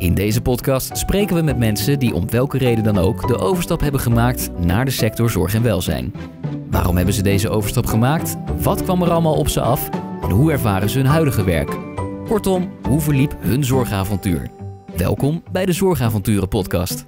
In deze podcast spreken we met mensen die om welke reden dan ook de overstap hebben gemaakt naar de sector zorg en welzijn. Waarom hebben ze deze overstap gemaakt? Wat kwam er allemaal op ze af? En hoe ervaren ze hun huidige werk? Kortom, hoe verliep hun zorgavontuur? Welkom bij de Zorgavonturen Podcast.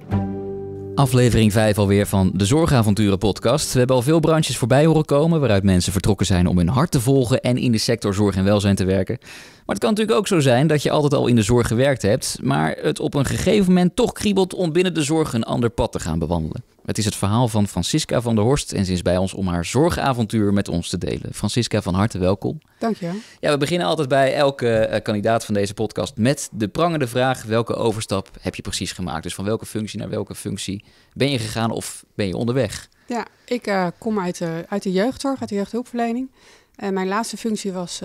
Aflevering 5 alweer van de Zorgavonturen podcast. We hebben al veel branches voorbij horen komen waaruit mensen vertrokken zijn om hun hart te volgen en in de sector zorg en welzijn te werken. Maar het kan natuurlijk ook zo zijn dat je altijd al in de zorg gewerkt hebt, maar het op een gegeven moment toch kriebelt om binnen de zorg een ander pad te gaan bewandelen. Het is het verhaal van Francisca van der Horst en ze is bij ons om haar zorgavontuur met ons te delen. Francisca, van harte welkom. Dank je. Ja, we beginnen altijd bij elke eh, kandidaat van deze podcast met de prangende vraag: welke overstap heb je precies gemaakt? Dus van welke functie naar welke functie ben je gegaan of ben je onderweg? Ja, ik eh, kom uit de, eh, uit de jeugdzorg, uit de jeugdhulpverlening. En mijn laatste functie was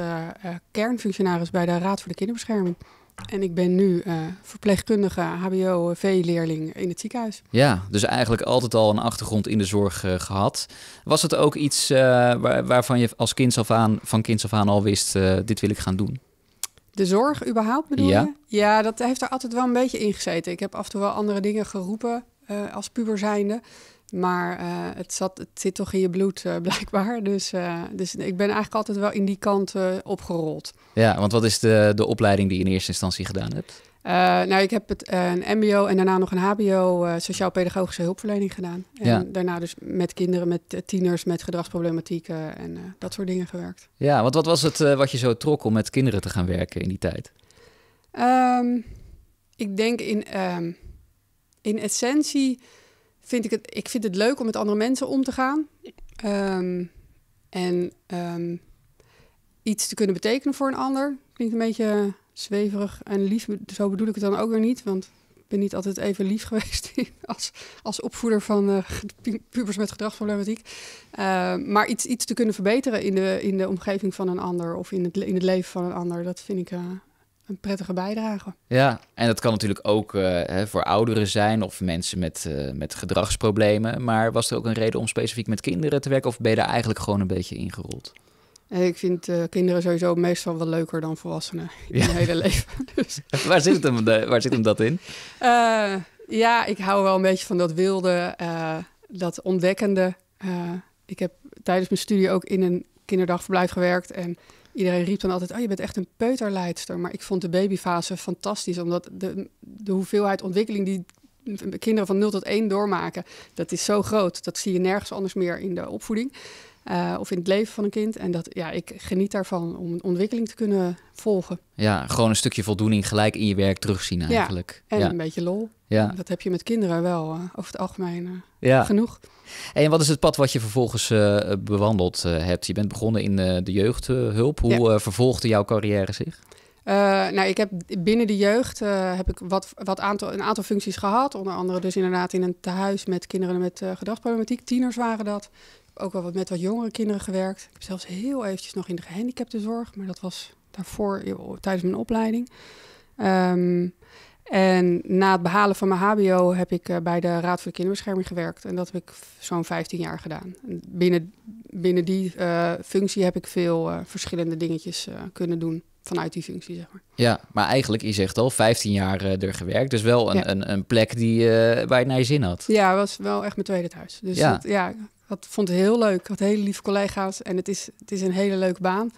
kernfunctionaris bij de Raad voor de Kinderbescherming. En ik ben nu eh, verpleegkundige HBO-V-leerling in het ziekenhuis. Ja, dus eigenlijk altijd al een achtergrond in de zorg eh, gehad. Was het ook iets eh, waarvan je als kind af aan, van kind af aan al wist, dit wil ik gaan doen? De zorg überhaupt bedoel ja. je? Ja, dat heeft er altijd wel een beetje in gezeten. Ik heb af en toe wel andere dingen geroepen als puber zijnde. Maar eh, het, zat, het zit toch in je bloed, eh, blijkbaar. Dus, eh, dus ik ben eigenlijk altijd wel in die kant opgerold. Ja, want wat is de, de opleiding die je in eerste instantie gedaan hebt? nou, ik heb het, een MBO en daarna nog een HBO sociaal-pedagogische hulpverlening gedaan. En ja. daarna dus met kinderen, met tieners, met gedragsproblematieken en dat soort dingen gewerkt. Ja, want wat was het wat je zo trok om met kinderen te gaan werken in die tijd? Ehm, ik denk in, ehm, in essentie vind ik het, ik vind het leuk om met andere mensen om te gaan. Ehm, en ehm, iets te kunnen betekenen voor een ander. Klinkt een beetje zweverig en lief. Zo bedoel ik het dan ook weer niet. Want ik ben niet altijd even lief geweest als, als opvoeder van eh, pubers met gedragsproblematiek. Uh, maar iets, iets te kunnen verbeteren in de, in de omgeving van een ander of in het, in het leven van een ander. Dat vind ik, eh, een prettige bijdrage. Ja, en dat kan natuurlijk ook eh, voor ouderen zijn of mensen met, eh, met gedragsproblemen. Maar was er ook een reden om specifiek met kinderen te werken of ben je daar eigenlijk gewoon een beetje ingerold? Eh, ik vind kinderen sowieso meestal wel leuker dan volwassenen in ja. hele leven. Dus. waar, zit hem, de, waar zit hem dat in? ja, ik hou wel een beetje van dat wilde, dat ontdekkende. ik heb tijdens mijn studie ook in een kinderdagverblijf gewerkt en iedereen riep dan altijd, oh je bent echt een peuterleidster. Maar ik vond de babyfase fantastisch, omdat de, de hoeveelheid ontwikkeling die kinderen van 0 tot 1 doormaken, dat is zo groot. Dat zie je nergens anders meer in de opvoeding. Eh, of in het leven van een kind. En dat, ja, ik geniet daarvan om een ontwikkeling te kunnen volgen. Ja, gewoon een stukje voldoening gelijk in je werk terugzien eigenlijk. Ja, en een beetje lol. Ja. Dat heb je met kinderen wel eh, over het algemeen eh, ja. genoeg. En wat is het pad wat je vervolgens bewandeld hebt? Je bent begonnen in de jeugdhulp. Hoe vervolgde jouw carrière zich? nou, ik heb binnen de jeugd heb ik wat, wat aantal, een aantal functies gehad. Onder andere dus inderdaad in een tehuis met kinderen met uh, gedragsproblematiek. Tieners waren dat ook wel wat met wat jongere kinderen gewerkt. Ik heb zelfs heel eventjes nog in de gehandicapte zorg, maar dat was daarvoor tijdens mijn opleiding. Ehm, en na het behalen van mijn HBO heb ik eh, bij de Raad voor de Kinderbescherming gewerkt. En dat heb ik zo'n 15 jaar gedaan. binnen, binnen die eh, functie heb ik veel eh, verschillende dingetjes kunnen doen vanuit die functie, zeg maar. Ja, maar eigenlijk, je zegt al, 15 jaar er gewerkt. Dus wel een, een, een, plek die, waar je naar je zin had. Ja, was wel echt mijn tweede thuis. Dus ja, ja dat vond ik heel leuk. Ik had hele lieve collega's en het is, het is een hele leuke baan.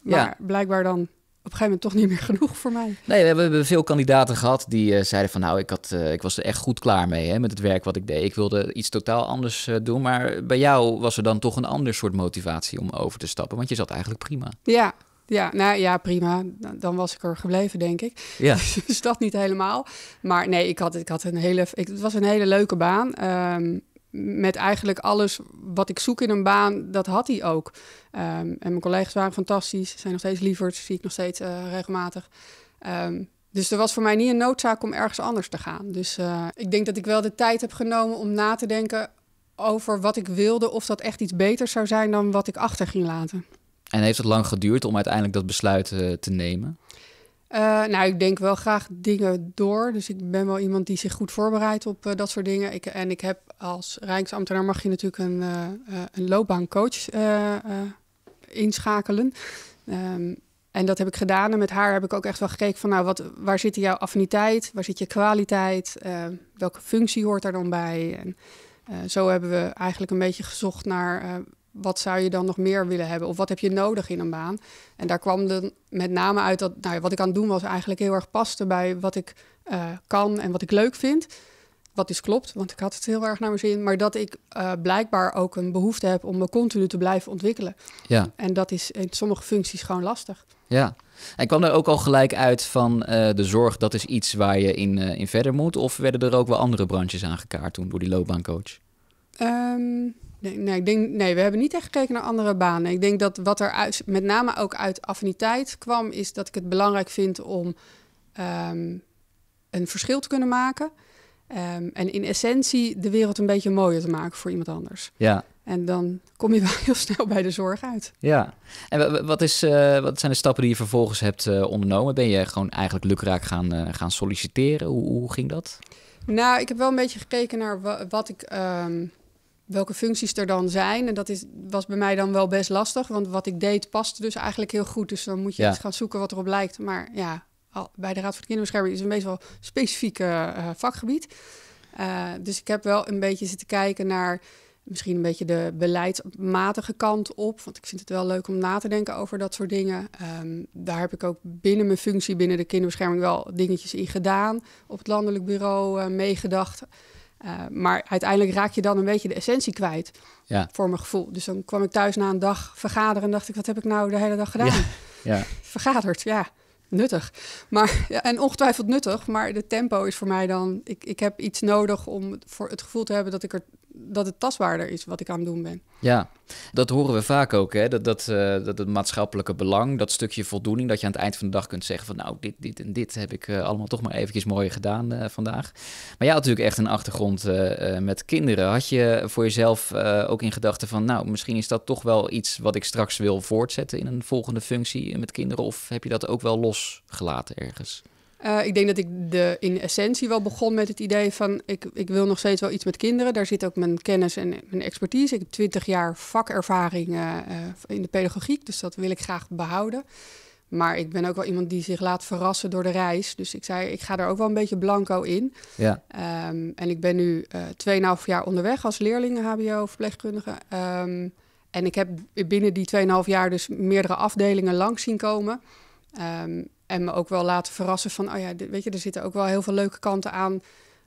Maar blijkbaar dan op een gegeven moment toch niet meer genoeg voor mij. Nee, we hebben veel kandidaten gehad die eh, zeiden van... nou, ik, had, eh, ik was er echt goed klaar mee hè, met het werk wat ik deed. Ik wilde iets totaal anders eh, doen. Maar bij jou was er dan toch een ander soort motivatie om over te stappen. Want je zat eigenlijk prima. Ja, ja, nou ja, prima. Dan was ik er gebleven, denk ik. Ja. Dus dat niet helemaal. Maar nee, ik had, ik had een hele... het was een hele leuke baan. Ehm, met eigenlijk alles wat ik zoek in een baan, dat had hij ook. Ehm, en mijn collega's waren fantastisch, zijn nog steeds lieverd zie ik nog steeds eh, regelmatig. Ehm, dus er was voor mij niet een noodzaak om ergens anders te gaan. Dus eh, ik denk dat ik wel de tijd heb genomen om na te denken over wat ik wilde, of dat echt iets beters zou zijn dan wat ik achter ging laten. En heeft het lang geduurd om uiteindelijk dat besluit eh, te nemen? Eh, nou, ik denk wel graag dingen door. Dus ik ben wel iemand die zich goed voorbereidt op eh, dat soort dingen. Ik, en ik heb als Rijksambtenaar mag je natuurlijk een, eh, een loopbaancoach inschakelen. Ehm, en dat heb ik gedaan. En met haar heb ik ook echt wel gekeken van, nou, wat, waar zit jouw affiniteit? Waar zit je kwaliteit? Ehm, welke functie hoort daar dan bij? En zo hebben we eigenlijk een beetje gezocht naar wat zou je dan nog meer willen hebben? Of wat heb je nodig in een baan? En daar kwam dan met name uit dat nou wat ik aan het doen was eigenlijk heel erg paste bij wat ik eh, kan en wat ik leuk vind. Wat dus klopt, want ik had het heel erg naar mijn zin. Maar dat ik eh, blijkbaar ook een behoefte heb om me continu te blijven ontwikkelen. Ja. En dat is in sommige functies gewoon lastig. Ja. En kwam er ook al gelijk uit van eh, de zorg, dat is iets waar je in, in verder moet? Of werden er ook wel andere branches aangekaart toen door die loopbaancoach? Um... Nee, nee, ik denk, nee, we hebben niet echt gekeken naar andere banen. Ik denk dat wat er uit, met name ook uit affiniteit kwam, is dat ik het belangrijk vind om ehm, een verschil te kunnen maken. Ehm, en in essentie de wereld een beetje mooier te maken voor iemand anders. Ja. En dan kom je wel heel snel bij de zorg uit. Ja. En wat, is, eh, wat zijn de stappen die je vervolgens hebt eh, ondernomen? Ben je gewoon eigenlijk lukraak gaan, eh, gaan solliciteren? Hoe, hoe, ging dat? Nou, ik heb wel een beetje gekeken naar wat ik. Ehm, welke functies er dan zijn. En dat is, was bij mij dan wel best lastig, want wat ik deed paste dus eigenlijk heel goed. Dus dan moet je ja. gaan zoeken wat erop lijkt. Maar ja, bij de Raad voor de Kinderbescherming is het meestal wel specifiek eh, vakgebied. Eh, dus ik heb wel een beetje zitten kijken naar misschien een beetje de beleidsmatige kant op. Want ik vind het wel leuk om na te denken over dat soort dingen. Ehm, daar heb ik ook binnen mijn functie binnen de kinderbescherming wel dingetjes in gedaan. Op het landelijk bureau eh, meegedacht. Eh, maar uiteindelijk raak je dan een beetje de essentie kwijt, ja. voor mijn gevoel. Dus dan kwam ik thuis na een dag vergaderen en dacht ik, wat heb ik nou de hele dag gedaan? Ja. ja. Vergaderd, ja, nuttig. Maar, en ongetwijfeld nuttig, maar de tempo is voor mij dan, ik, ik heb iets nodig om voor het gevoel te hebben dat ik er dat het tastbaarder is wat ik aan het doen ben. Ja, dat horen we vaak ook. Hè? Dat, dat, eh, dat het maatschappelijke belang, dat stukje voldoening, dat je aan het eind van de dag kunt zeggen van nou, dit, dit en dit heb ik eh, allemaal toch maar eventjes mooi gedaan eh, vandaag. Maar jij had natuurlijk echt een achtergrond met kinderen. Had je voor jezelf ook in gedachten van nou, misschien is dat toch wel iets wat ik straks wil voortzetten in een volgende functie met kinderen? Of heb je dat ook wel losgelaten ergens? Eh, ik denk dat ik de, in essentie wel begon met het idee van ik, ik wil nog steeds wel iets met kinderen. Daar zit ook mijn kennis en mijn expertise. Ik heb twintig jaar vakervaring eh, eh, in de pedagogiek, dus dat wil ik graag behouden. Maar ik ben ook wel iemand die zich laat verrassen door de reis. Dus ik zei, ik ga er ook wel een beetje blanco in. Ja. Ehm, en ik ben nu uh, 2,5 jaar onderweg als leerling HBO-verpleegkundige. Ehm, en ik heb binnen die 2,5 jaar dus meerdere afdelingen langs zien komen. Ehm, en me ook wel laten verrassen van, oh ja, weet je, er zitten ook wel heel veel leuke kanten aan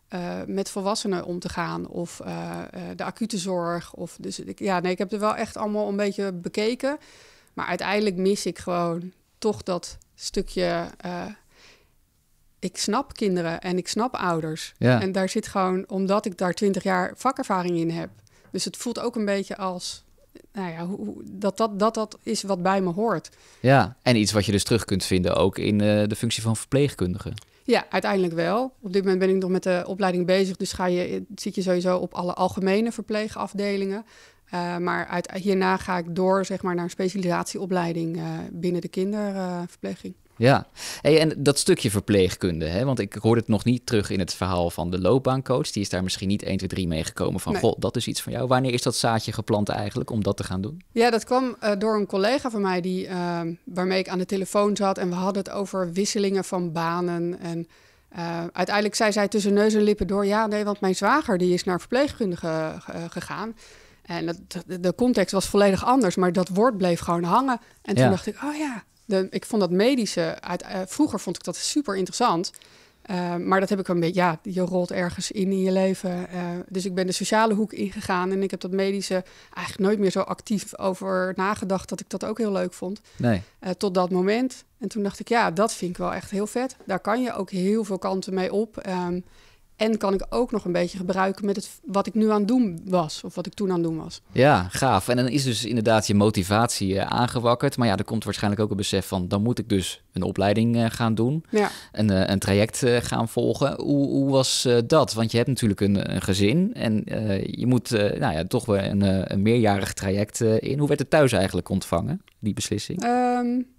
eh, met volwassenen om te gaan. Of eh, eh, de acute zorg. Of, dus ik, ja, nee, ik heb er wel echt allemaal een beetje bekeken. Maar uiteindelijk mis ik gewoon toch dat stukje. ik snap kinderen en ik snap ouders. Ja. En daar zit gewoon, omdat ik daar twintig jaar vakervaring in heb. Dus het voelt ook een beetje als nou ja, hoe, dat, dat, dat dat is wat bij me hoort. Ja, en iets wat je dus terug kunt vinden ook in eh, de functie van verpleegkundige. Ja, uiteindelijk wel. Op dit moment ben ik nog met de opleiding bezig, dus ga je, zit je sowieso op alle algemene verpleegafdelingen. Eh, maar uit, hierna ga ik door zeg maar, naar een specialisatieopleiding eh, binnen de kinderverpleging. Ja, hey, en dat stukje verpleegkunde, hè? want ik hoorde het nog niet terug in het verhaal van de loopbaancoach. Die is daar misschien niet 1, 2, 3 mee gekomen van, goh, dat is iets van jou. Wanneer is dat zaadje geplant eigenlijk om dat te gaan doen? Ja, dat kwam eh, door een collega van mij die, ehm, waarmee ik aan de telefoon zat. En we hadden het over wisselingen van banen. En eh, uiteindelijk zei zij tussen neus en lippen door, ja, nee, want mijn zwager die is naar verpleegkunde gegaan. En de context was volledig anders, maar dat woord bleef gewoon hangen. En toen dacht ik, oh ja, ik vond dat medische, uit, eh, vroeger vond ik dat super interessant. Eh, maar dat heb ik een beetje, ja, je rolt ergens in in je leven. Eh, dus ik ben de sociale hoek ingegaan en ik heb dat medische eigenlijk nooit meer zo actief over nagedacht dat ik dat ook heel leuk vond. Nee. tot dat moment. En toen dacht ik, ja, dat vind ik wel echt heel vet. Daar kan je ook heel veel kanten mee op. Ehm, en kan ik ook nog een beetje gebruiken met het, wat ik nu aan het doen was. Of wat ik toen aan het doen was. Ja, gaaf. En dan is dus inderdaad je motivatie eh, aangewakkerd. Maar ja, er komt waarschijnlijk ook een besef van... dan moet ik dus een opleiding eh, gaan doen. Ja. Een, eh, een traject gaan volgen. Hoe, was dat? Want je hebt natuurlijk een, een gezin. En je moet nou ja, toch weer een, een meerjarig traject in. Hoe werd het thuis eigenlijk ontvangen, die beslissing? Um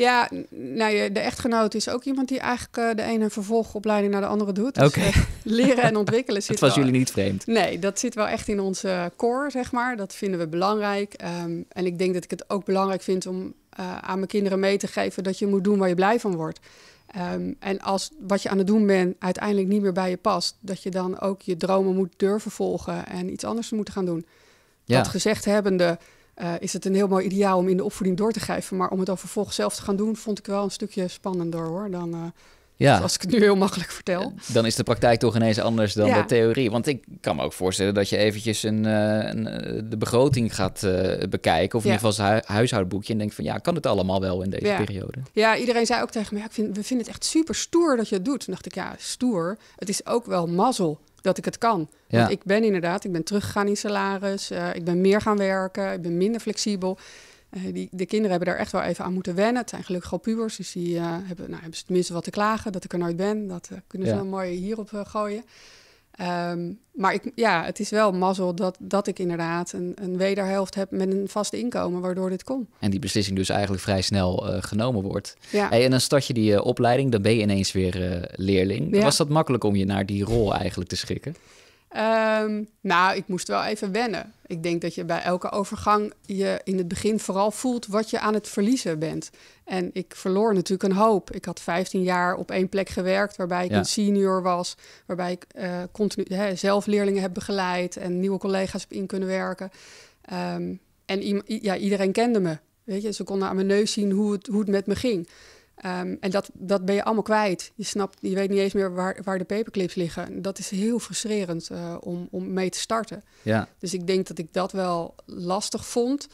ja, nou, de echtgenoot is ook iemand die eigenlijk eh, de ene vervolgopleiding naar de andere doet. Dus, eh, leren en ontwikkelen zit Dat was jullie niet vreemd? Nee, dat zit wel echt in onze core, zeg maar. Dat vinden we belangrijk. Ehm, en ik denk dat ik het ook belangrijk vind om eh, aan mijn kinderen mee te geven... dat je moet doen waar je blij van wordt. Ehm, en als wat je aan het doen bent uiteindelijk niet meer bij je past... dat je dan ook je dromen moet durven volgen en iets anders moet gaan doen. Dat gezegd hebbende eh, is het een heel mooi ideaal om in de opvoeding door te geven. Maar om het dan vervolgens zelf te gaan doen, vond ik wel een stukje spannender hoor. Dan, eh, ja. als ik het nu heel makkelijk vertel. Dan is de praktijk toch ineens anders dan de theorie. Want ik kan me ook voorstellen dat je eventjes een, eh, de begroting gaat bekijken. Of in ieder geval het huishoudboekje. En denkt van ja, kan het allemaal wel in deze periode? Ja, iedereen zei ook tegen me, ik vind, we vinden het echt super stoer dat je het doet. Toen dacht ik, ja, stoer. Het is ook wel mazzel dat ik het kan. Want ik ben inderdaad, ik ben teruggegaan in salaris, eh, ik ben meer gaan werken, ik ben minder flexibel. Eh, die, de kinderen hebben daar echt wel even aan moeten wennen. Het zijn gelukkig al pubers, dus die eh, hebben, nou, hebben ze tenminste wat te klagen dat ik er nooit ben. Dat kunnen ze ja. wel mooi hierop gooien. Ehm, maar ik, ja, het is wel mazzel dat, dat ik inderdaad een, een wederhelft heb met een vast inkomen, waardoor dit kon. En die beslissing dus eigenlijk vrij snel eh, genomen wordt. en dan start je die eh, opleiding, dan ben je ineens weer eh, leerling. Was dat makkelijk om je naar die rol eigenlijk te schikken? Ehm, nou, ik moest wel even wennen. Ik denk dat je bij elke overgang je in het begin vooral voelt wat je aan het verliezen bent. En ik verloor natuurlijk een hoop. Ik had 15 jaar op één plek gewerkt, waarbij ik een senior was, waarbij ik eh, continu hè, zelf leerlingen heb begeleid en nieuwe collega's heb in kunnen werken. Ehm, en ja, iedereen kende me. Weet je, ze konden aan mijn neus zien hoe het, hoe het met me ging. Ehm, en dat, dat ben je allemaal kwijt. Je snapt, je weet niet eens meer waar, waar de paperclips liggen. Dat is heel frustrerend eh, om, om mee te starten. Ja. Dus ik denk dat ik dat wel lastig vond.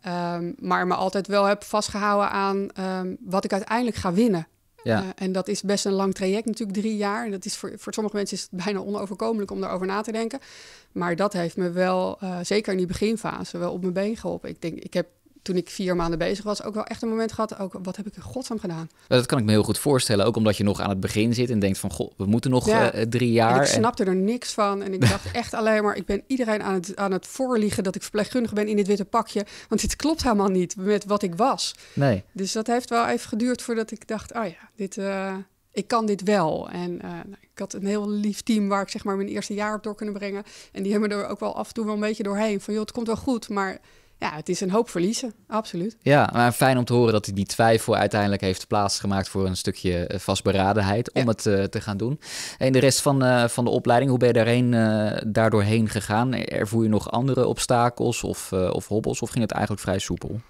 Ehm, maar me altijd wel heb vastgehouden aan ehm, wat ik uiteindelijk ga winnen. Ja. Eh, en dat is best een lang traject, natuurlijk drie jaar. En dat is voor, voor sommige mensen is het bijna onoverkomelijk om daarover na te denken. Maar dat heeft me wel, eh, zeker in die beginfase, wel op mijn been geholpen. Ik denk, ik heb toen ik vier maanden bezig was, ook wel echt een moment gehad, ook wat heb ik God van gedaan? Dat kan ik me heel goed voorstellen, ook omdat je nog aan het begin zit en denkt van, goh, we moeten nog eh, drie jaar. ik snapte er niks van en ik dacht echt alleen maar, ik ben iedereen aan het, aan het voorliegen dat ik verpleegkundige ben in dit witte pakje, want dit klopt helemaal niet met wat ik was. Nee. Dus dat heeft wel even geduurd voordat ik dacht, ah oh ja, dit... Eh, ik kan dit wel. En eh, nou, ik had een heel lief team waar ik zeg maar mijn eerste jaar op door kunnen brengen. En die hebben er ook wel af en toe wel een beetje doorheen. Van joh, het komt wel goed, maar ja, het is een hoop verliezen, absoluut. Ja, maar fijn om te horen dat hij die twijfel uiteindelijk heeft plaatsgemaakt voor een stukje eh, vastberadenheid om het eh, te gaan doen. En de rest van, eh, van de opleiding, hoe ben je daarheen, uh, daardoor heen gegaan? Ervoer je nog andere obstakels of, of hobbels of ging het eigenlijk vrij soepel?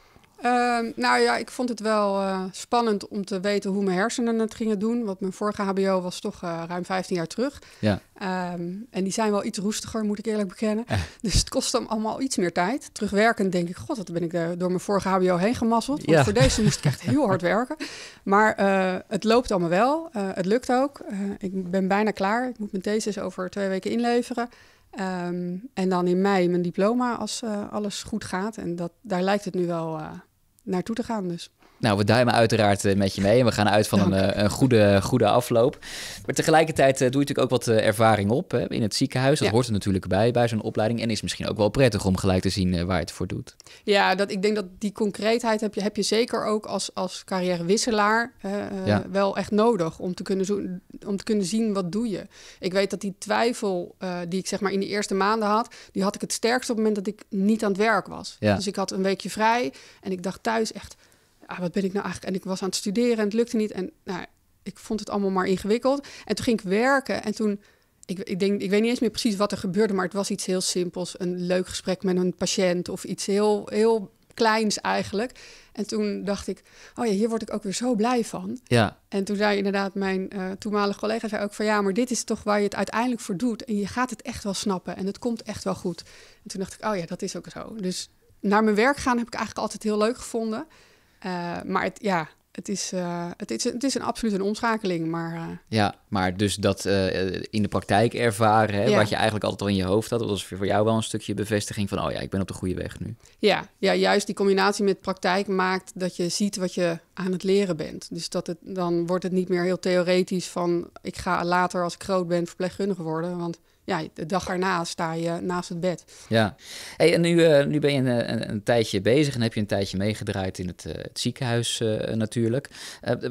Ehm, nou ja, ik vond het wel eh, spannend om te weten hoe mijn hersenen het gingen doen. Want mijn vorige HBO was toch eh, ruim 15 jaar terug. Ja. Ehm, en die zijn wel iets roestiger, moet ik eerlijk bekennen. Eh. Dus het kost hem allemaal iets meer tijd. Terugwerkend denk ik, god, dat ben ik door mijn vorige HBO heen gemasseld. voor deze moest ik echt heel hard werken. Maar het loopt allemaal wel. het lukt ook. ik ben bijna klaar. Ik moet mijn thesis over twee weken inleveren. Ehm, en dan in mei mijn diploma als alles goed gaat. En dat, daar lijkt het nu wel naartoe te gaan dus. Nou, we duimen uiteraard eh, met je mee en we gaan uit van een, eh, een goede, goede afloop. Maar tegelijkertijd eh, doe je natuurlijk ook wat ervaring op hè, in het ziekenhuis. Dat hoort er natuurlijk bij, bij zo'n opleiding. En is misschien ook wel prettig om gelijk te zien waar je het voor doet. Ja, dat, ik denk dat die concreetheid heb je, heb je zeker ook als, als carrièrewisselaar wel echt nodig. Om te, kunnen zo, om te kunnen zien wat doe je. Ik weet dat die twijfel die ik zeg maar in de eerste maanden had... die had ik het sterkst op het moment dat ik niet aan het werk was. Dus ik had een weekje vrij en ik dacht thuis echt ah, wat ben ik nou eigenlijk? En ik was aan het studeren en het lukte niet. En nou, ik vond het allemaal maar ingewikkeld. En toen ging ik werken en toen... Ik, ik, denk, ik weet niet eens meer precies wat er gebeurde, maar het was iets heel simpels. Een leuk gesprek met een patiënt of iets heel, heel kleins eigenlijk. En toen dacht ik, oh ja, hier word ik ook weer zo blij van. Ja. En toen zei inderdaad mijn eh, toenmalige collega zei ook van ja, maar dit is toch waar je het uiteindelijk voor doet. En je gaat het echt wel snappen en het komt echt wel goed. En toen dacht ik, oh ja, dat is ook zo. Dus naar mijn werk gaan heb ik eigenlijk altijd heel leuk gevonden. Eh, maar het, ja, het is, eh, het, is, het is een absoluut een omschakeling. Maar, eh, Ja, maar dus dat in de praktijk ervaren, hè, wat je eigenlijk altijd al in je hoofd had, dat was voor jou wel een stukje bevestiging van, oh ja, ik ben op de goede weg nu. Ja, ja juist die combinatie met praktijk maakt dat je ziet wat je aan het leren bent. Dus dat het, dan wordt het niet meer heel theoretisch van, ik ga later als ik groot ben verpleegkundige worden. Want ja, de dag erna sta je naast het bed. Ja, hey, en nu, eh, nu ben je een, een, een, tijdje bezig en heb je een tijdje meegedraaid in het, eh, het ziekenhuis eh, natuurlijk.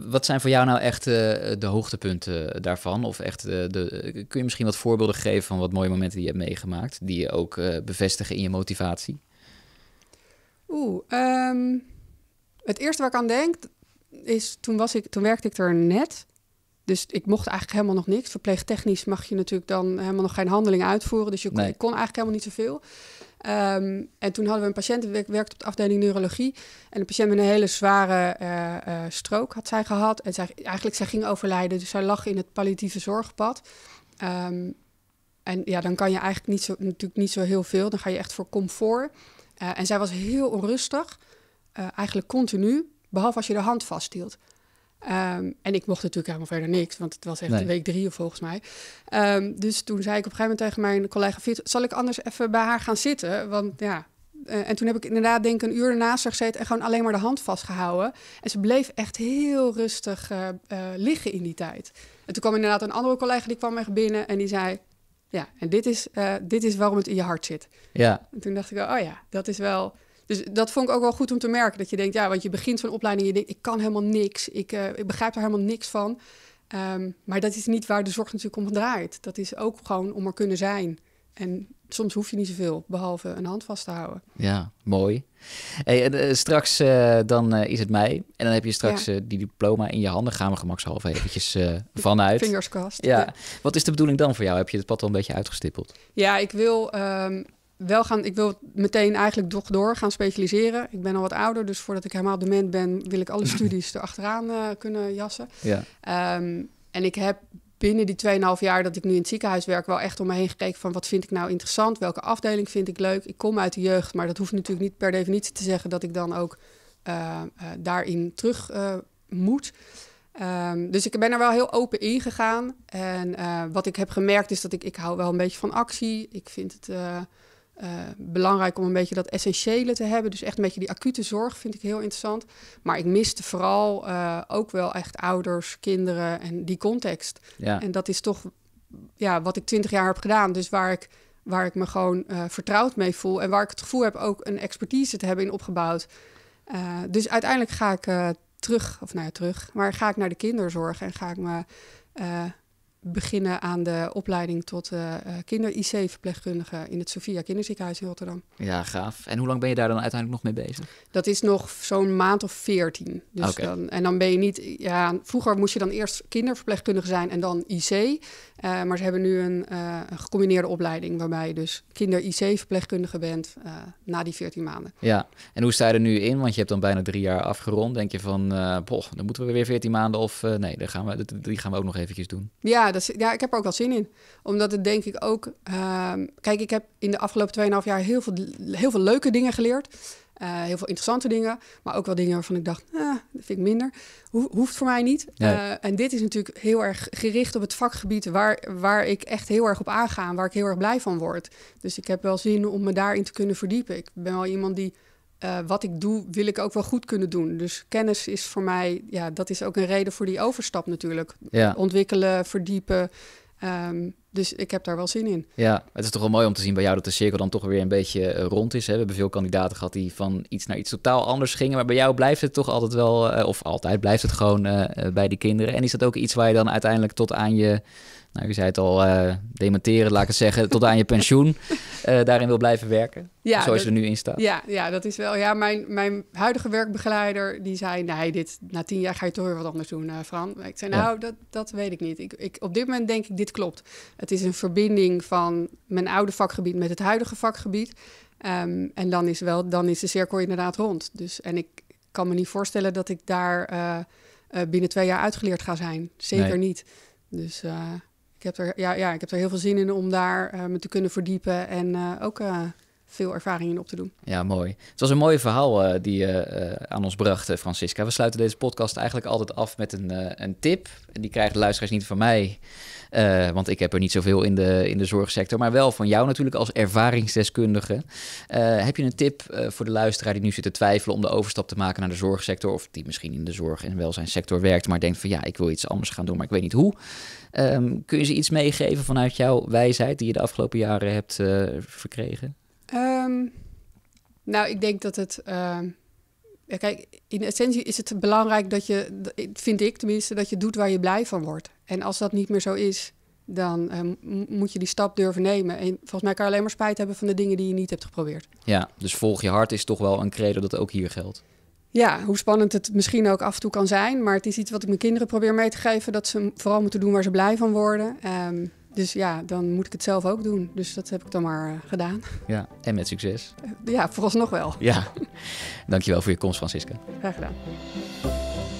wat zijn voor jou nou echt de hoogtepunten daarvan? Of echt, de, kun je misschien wat voorbeelden geven van wat mooie momenten die je hebt meegemaakt, die je ook bevestigen in je motivatie? Oeh, ehm, het eerste waar ik aan denk is, toen, was ik, toen werkte ik er net. Dus ik mocht eigenlijk helemaal nog niks. Verpleegtechnisch mag je natuurlijk dan helemaal nog geen handeling uitvoeren. Dus je kon, ik kon eigenlijk helemaal niet zoveel. Um, en toen hadden we een patiënt, die werkte op de afdeling neurologie. En de patiënt met een hele zware eh, eh, strook had zij gehad. En zij, eigenlijk, zij ging overlijden. Dus zij lag in het palliatieve zorgpad. Ehm, en ja, dan kan je eigenlijk niet zo, natuurlijk niet zo heel veel. Dan ga je echt voor comfort. Eh, en zij was heel onrustig. eigenlijk continu. Behalve als je de hand vasthield. Ehm, en ik mocht natuurlijk helemaal verder niks, want het was echt week drie of volgens mij. Ehm, dus toen zei ik op een gegeven moment tegen mijn collega Fiet, zal ik anders even bij haar gaan zitten? Want ja, eh, en toen heb ik inderdaad denk ik een uur ernaast haar gezeten en gewoon alleen maar de hand vastgehouden. En ze bleef echt heel rustig eh, eh, liggen in die tijd. En toen kwam inderdaad een andere collega, die kwam echt binnen en die zei... Ja, en dit is, dit is waarom het in je hart zit. Ja. En toen dacht ik, oh ja, dat is wel dus dat vond ik ook wel goed om te merken. Dat je denkt, ja, want je begint zo'n opleiding je denkt, ik kan helemaal niks. Ik, eh, ik begrijp er helemaal niks van. Ehm, maar dat is niet waar de zorg natuurlijk om draait. Dat is ook gewoon om er kunnen zijn. En soms hoef je niet zoveel, behalve een hand vast te houden. Ja, mooi. Hey, eh, straks eh, dan is het mei. En dan heb je straks die diploma in je handen. Gaan we gemakshalve eventjes vanuit. Vingerskast. Ja. Wat is de bedoeling dan voor jou? Heb je het pad al een beetje uitgestippeld? Ja, ik wil... Ehm, wel gaan, ik wil meteen eigenlijk toch door gaan specialiseren. Ik ben al wat ouder, dus voordat ik helemaal dement ben, wil ik alle studies erachteraan eh, kunnen jassen. Ja. Ehm, en ik heb binnen die 2,5 jaar dat ik nu in het ziekenhuis werk, wel echt om me heen gekeken van wat vind ik nou interessant, welke afdeling vind ik leuk. Ik kom uit de jeugd, maar dat hoeft natuurlijk niet per definitie te zeggen dat ik dan ook eh, eh, daarin terug moet. Ehm, dus ik ben er wel heel open in gegaan. En wat ik heb gemerkt is dat ik, ik hou wel een beetje van actie. Ik vind het eh, belangrijk om een beetje dat essentiële te hebben. Dus echt een beetje die acute zorg vind ik heel interessant. Maar ik miste vooral eh, ook wel echt ouders, kinderen en die context. Ja. En dat is toch ja, wat ik twintig jaar heb gedaan. Dus waar ik, waar ik me gewoon eh, vertrouwd mee voel. En waar ik het gevoel heb ook een expertise te hebben in opgebouwd. dus uiteindelijk ga ik terug, of nou ja, terug. Maar ga ik naar de kinderzorg en ga ik me beginnen aan de opleiding tot eh, eh, kinder-IC-verpleegkundige in het Sofia Kinderziekenhuis in Rotterdam. Ja, gaaf. En hoe lang ben je daar dan uiteindelijk nog mee bezig? Dat is nog zo'n maand of veertien. Dus dan, en dan ben je niet... Ja, vroeger moest je dan eerst kinderverpleegkundige zijn en dan IC. Eh, maar ze hebben nu een, een gecombineerde opleiding waarbij je dus kinder-IC-verpleegkundige bent na die veertien maanden. Ja, en hoe sta je er nu in? Want je hebt dan bijna drie jaar afgerond. Denk je van, boh, dan moeten we weer veertien maanden of nee, dan gaan we, die gaan we ook nog eventjes doen. Ja, dat, ja, ik heb er ook wel zin in. Omdat het denk ik ook... Ehm, kijk, ik heb in de afgelopen 2,5 jaar heel veel, heel veel leuke dingen geleerd. Eh, heel veel interessante dingen. Maar ook wel dingen waarvan ik dacht, ah, dat vind ik minder. Ho hoeft voor mij niet. Eh, en dit is natuurlijk heel erg gericht op het vakgebied... Waar, waar ik echt heel erg op aangaan waar ik heel erg blij van word. Dus ik heb wel zin om me daarin te kunnen verdiepen. Ik ben wel iemand die eh, wat ik doe, wil ik ook wel goed kunnen doen. Dus kennis is voor mij, ja, dat is ook een reden voor die overstap natuurlijk. Ja. Ontwikkelen, verdiepen. Ehm, dus ik heb daar wel zin in. Ja, het is toch wel mooi om te zien bij jou dat de cirkel dan toch weer een beetje eh, rond is. Hè? We hebben veel kandidaten gehad die van iets naar iets totaal anders gingen. Maar bij jou blijft het toch altijd wel, eh, of altijd blijft het gewoon eh, bij die kinderen. En is dat ook iets waar je dan uiteindelijk tot aan je, nou je zei het al, uh, dementeren laat ik het zeggen, tot aan je pensioen daarin wil blijven werken? Ja, zoals dat, er nu in staat. Ja, ja, dat is wel. Ja, mijn, mijn huidige werkbegeleider die zei: Nee, dit, na tien jaar ga je toch weer wat anders doen, Fran. Ik zei: Nou, dat, dat weet ik niet. Ik, ik, op dit moment denk ik: Dit klopt. Het is een verbinding van mijn oude vakgebied met het huidige vakgebied. Ehm, en dan is, wel, dan is de cirkel inderdaad rond. Dus, en ik kan me niet voorstellen dat ik daar eh, eh, binnen twee jaar uitgeleerd ga zijn. Zeker niet. Dus eh, ik, heb er, ja, ja, ik heb er heel veel zin in om daar me te kunnen verdiepen en ook veel ervaring in op te doen. Ja, mooi. Het was een mooi verhaal uh, die je eh, eh, aan ons bracht, Francisca. We sluiten deze podcast eigenlijk altijd af met een, een tip. En die krijgen de luisteraars niet van mij, want ik heb er niet zoveel in de, in de zorgsector. Maar wel van jou natuurlijk als ervaringsdeskundige. heb je een tip voor de luisteraar die nu zit te twijfelen om de overstap te maken naar de zorgsector? Of die misschien in de zorg- en welzijnssector werkt, maar denkt van ja, ik wil iets anders gaan doen, maar ik weet niet hoe. Ehm, kun je ze iets meegeven vanuit jouw wijsheid die je de afgelopen jaren hebt verkregen? Um, nou, ik denk dat het. Ehm, kijk, in essentie is het belangrijk dat je, vind ik tenminste, dat je doet waar je blij van wordt. En als dat niet meer zo is, dan ehm, moet je die stap durven nemen. En volgens mij kan je alleen maar spijt hebben van de dingen die je niet hebt geprobeerd. Ja, dus volg je hart is toch wel een credo dat ook hier geldt. Ja, hoe spannend het misschien ook af en toe kan zijn. Maar het is iets wat ik mijn kinderen probeer mee te geven. Dat ze vooral moeten doen waar ze blij van worden. Um, dus ja, dan moet ik het zelf ook doen. Dus dat heb ik dan maar eh, gedaan. Ja, en met succes. Eh, ja, vooralsnog wel. Ja, dankjewel voor je komst Francisca. Graag gedaan.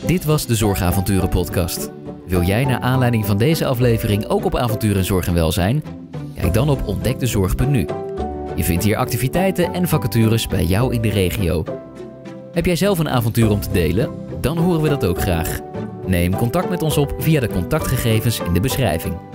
Dit was de Zorgavonturen podcast. Wil jij naar aanleiding van deze aflevering ook op avontuur in zorg en welzijn? Kijk dan op ontdekdezorg.nu. Je vindt hier activiteiten en vacatures bij jou in de regio. Heb jij zelf een avontuur om te delen? Dan horen we dat ook graag. Neem contact met ons op via de contactgegevens in de beschrijving.